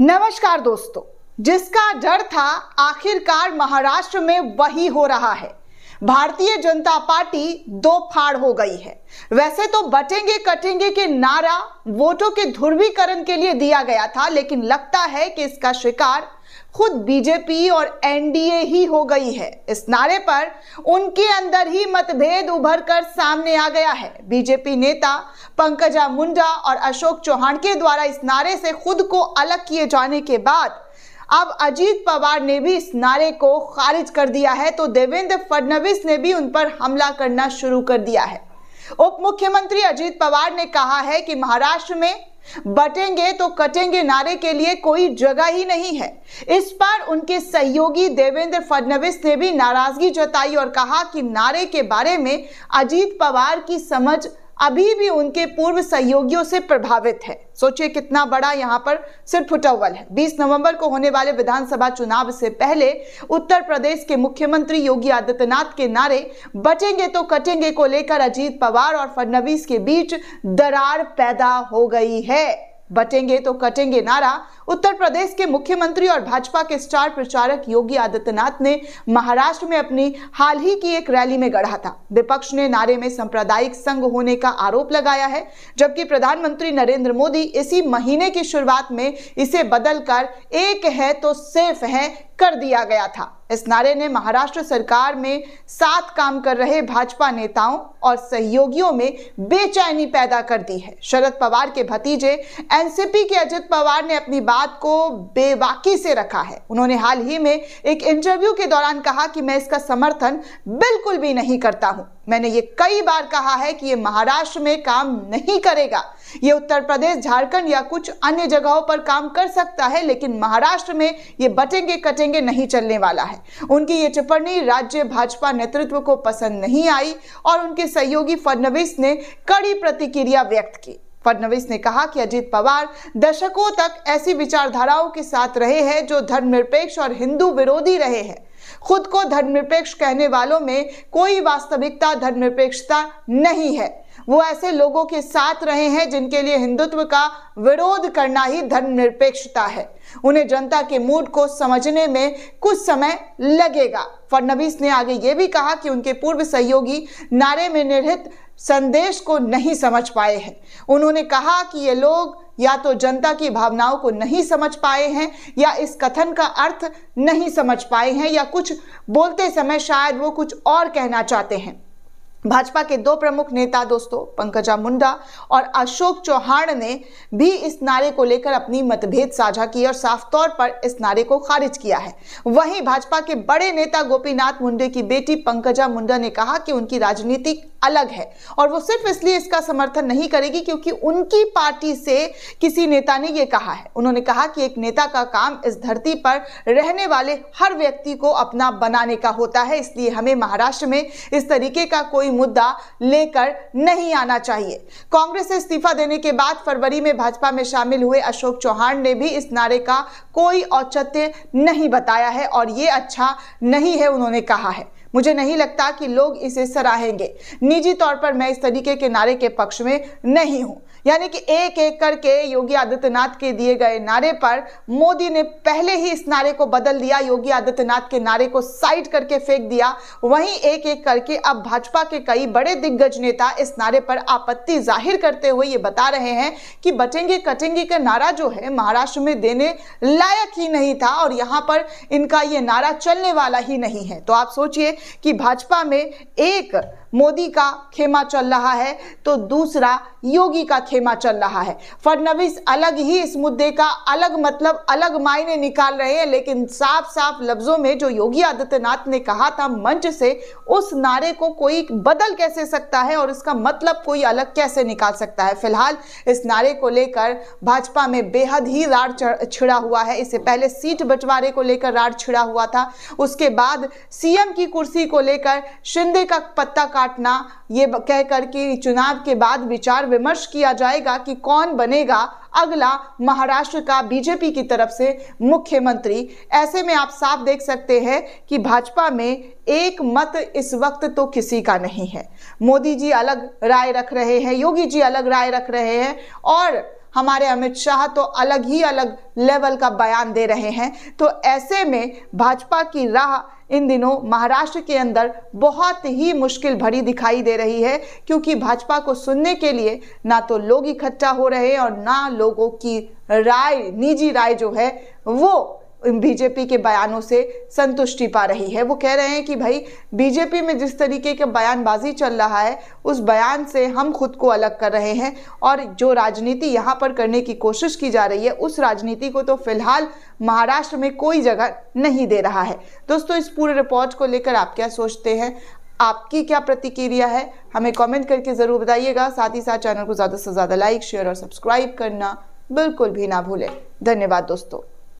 नमस्कार दोस्तों जिसका डर था आखिरकार महाराष्ट्र में वही हो रहा है भारतीय जनता पार्टी दो फाड़ हो गई है वैसे तो बटेंगे कटेंगे के नारा वोटों के ध्रुवीकरण के लिए दिया गया था लेकिन लगता है कि इसका शिकार खुद बीजेपी और एनडीए ही हो गई है इस नारे पर उनके अंदर ही मतभेद उभर कर सामने आ गया है बीजेपी नेता पंकजा मुंडा और अशोक चौहान के द्वारा इस नारे से खुद को अलग किए जाने के बाद अब अजीत पवार ने भी इस नारे को खारिज कर दिया है तो देवेंद्र फडणवीस ने भी उन पर हमला करना शुरू कर दिया है उप मुख्यमंत्री अजीत पवार ने कहा है कि महाराष्ट्र में बटेंगे तो कटेंगे नारे के लिए कोई जगह ही नहीं है इस पर उनके सहयोगी देवेंद्र फडणवीस ने भी नाराजगी जताई और कहा कि नारे के बारे में अजीत पवार की समझ अभी भी उनके पूर्व सहयोगियों से प्रभावित है सोचिए कितना बड़ा यहाँ पर सिर्फ फुटा है 20 नवंबर को होने वाले विधानसभा चुनाव से पहले उत्तर प्रदेश के मुख्यमंत्री योगी आदित्यनाथ के नारे बचेंगे तो कटेंगे को लेकर अजीत पवार और फडनवीस के बीच दरार पैदा हो गई है बटेंगे तो कटेंगे नारा उत्तर प्रदेश के मुख्यमंत्री और भाजपा के स्टार प्रचारक योगी आदित्यनाथ ने महाराष्ट्र में अपनी हाल ही की एक रैली में गढ़ा था विपक्ष ने नारे में सांप्रदायिक संघ होने का आरोप लगाया है जबकि प्रधानमंत्री नरेंद्र मोदी इसी महीने की शुरुआत में इसे बदलकर एक है तो सेफ है कर दिया गया था इस नारे ने महाराष्ट्र सरकार में साथ काम कर रहे भाजपा नेताओं और सहयोगियों में बेचैनी पैदा कर दी है शरद पवार के भतीजे एनसीपी के अजित पवार ने अपनी बात बात को बेबाकी से रखा है उन्होंने हाल ही में एक इंटरव्यू के दौरान कहा कि मैं इसका समर्थन बिल्कुल भी नहीं करता हूं मैंने ये कई बार कहा है कि ये महाराष्ट्र में काम नहीं करेगा ये उत्तर प्रदेश झारखंड या कुछ अन्य जगहों पर काम कर सकता है लेकिन महाराष्ट्र में ये बटेंगे कटेंगे नहीं चलने वाला है उनकी ये टिप्पणी राज्य भाजपा नेतृत्व को पसंद नहीं आई और उनके सहयोगी फडणवीस ने कड़ी प्रतिक्रिया व्यक्त की फडनवीस ने कहा कि अजीत पवार दशकों तक ऐसी विचारधाराओं के साथ रहे हैं जो धर्मनिरपेक्ष और हिंदू विरोधी रहे हैं खुद को धर्मनिरपेक्ष कहने वालों में कोई वास्तविकता धर्मनिरपेक्षता नहीं है वो ऐसे लोगों के साथ रहे हैं जिनके लिए हिंदुत्व का विरोध करना ही धर्मनिरपेक्षता है उन्हें जनता के मूड को समझने में कुछ समय लगेगा फडनवीस ने आगे ये भी कहा कि उनके पूर्व सहयोगी नारे में निर्हित संदेश को नहीं समझ पाए हैं उन्होंने कहा कि ये लोग या तो जनता की भावनाओं को नहीं समझ पाए हैं या इस कथन का अर्थ नहीं समझ पाए हैं या कुछ बोलते समय शायद वो कुछ और कहना चाहते हैं भाजपा के दो प्रमुख नेता दोस्तों पंकजा मुंडा और अशोक चौहान ने भी इस नारे को लेकर अपनी मतभेद साझा की और साफ तौर पर इस नारे को खारिज किया है वहीं भाजपा के बड़े नेता गोपीनाथ मुंडे की बेटी पंकजा मुंडा ने कहा कि उनकी राजनीतिक अलग है और वो सिर्फ इसलिए इसका समर्थन नहीं करेगी क्योंकि उनकी पार्टी से किसी नेता ने यह कहा है उन्होंने कहा कि एक नेता का काम इस धरती पर रहने वाले हर व्यक्ति को अपना बनाने का होता है इसलिए हमें महाराष्ट्र में इस तरीके का कोई मुद्दा लेकर नहीं आना चाहिए कांग्रेस से इस्तीफा देने के बाद फरवरी में भाजपा में शामिल हुए अशोक चौहान ने भी इस नारे का कोई औचत्य नहीं बताया है और ये अच्छा नहीं है उन्होंने कहा है मुझे नहीं लगता कि लोग इसे सराहेंगे निजी तौर पर मैं इस तरीके के नारे के पक्ष में नहीं हूं यानी कि एक एक करके योगी आदित्यनाथ के दिए गए नारे पर मोदी ने पहले ही इस नारे को बदल दिया योगी आदित्यनाथ के नारे को साइड करके फेंक दिया वहीं एक एक करके अब भाजपा के कई बड़े दिग्गज नेता इस नारे पर आपत्ति जाहिर करते हुए ये बता रहे हैं कि बटेंगे कटेंगे का नारा जो है महाराष्ट्र में देने लायक ही नहीं था और यहाँ पर इनका ये नारा चलने वाला ही नहीं है तो आप सोचिए कि भाजपा में एक मोदी का खेमा चल रहा है तो दूसरा योगी का खेमा चल रहा है फडनवीस अलग ही इस मुद्दे का अलग मतलब अलग मायने निकाल रहे हैं लेकिन साफ साफ लफ्जों में जो योगी आदित्यनाथ ने कहा था मंच से उस नारे को कोई बदल कैसे सकता है और इसका मतलब कोई अलग कैसे निकाल सकता है फिलहाल इस नारे को लेकर भाजपा में बेहद ही राड़ छिड़ा हुआ है इससे पहले सीट बंटवारे को लेकर राड़ छिड़ा हुआ था उसके बाद सीएम की कुर्सी को लेकर शिंदे का पत्ता काटना ये कह करके चुनाव के बाद विचार विमर्श किया जाएगा कि कौन बनेगा अगला महाराष्ट्र का बीजेपी की तरफ से मुख्यमंत्री ऐसे में आप साफ देख सकते हैं कि भाजपा में एक मत इस वक्त तो किसी का नहीं है मोदी जी अलग राय रख रहे हैं योगी जी अलग राय रख रहे हैं और हमारे अमित शाह तो अलग ही अलग लेवल का बयान दे रहे हैं तो ऐसे में भाजपा की राह इन दिनों महाराष्ट्र के अंदर बहुत ही मुश्किल भरी दिखाई दे रही है क्योंकि भाजपा को सुनने के लिए ना तो लोग इकट्ठा हो रहे हैं और ना लोगों की राय निजी राय जो है वो बीजेपी के बयानों से संतुष्टि पा रही है वो कह रहे हैं कि भाई बीजेपी में जिस तरीके का बयानबाजी चल रहा है उस बयान से हम खुद को अलग कर रहे हैं और जो राजनीति यहाँ पर करने की कोशिश की जा रही है उस राजनीति को तो फिलहाल महाराष्ट्र में कोई जगह नहीं दे रहा है दोस्तों इस पूरे रिपोर्ट को लेकर आप क्या सोचते हैं आपकी क्या प्रतिक्रिया है हमें कमेंट करके ज़रूर बताइएगा साथ ही साथ चैनल को ज़्यादा से ज़्यादा लाइक शेयर और सब्सक्राइब करना बिल्कुल भी ना भूलें धन्यवाद दोस्तों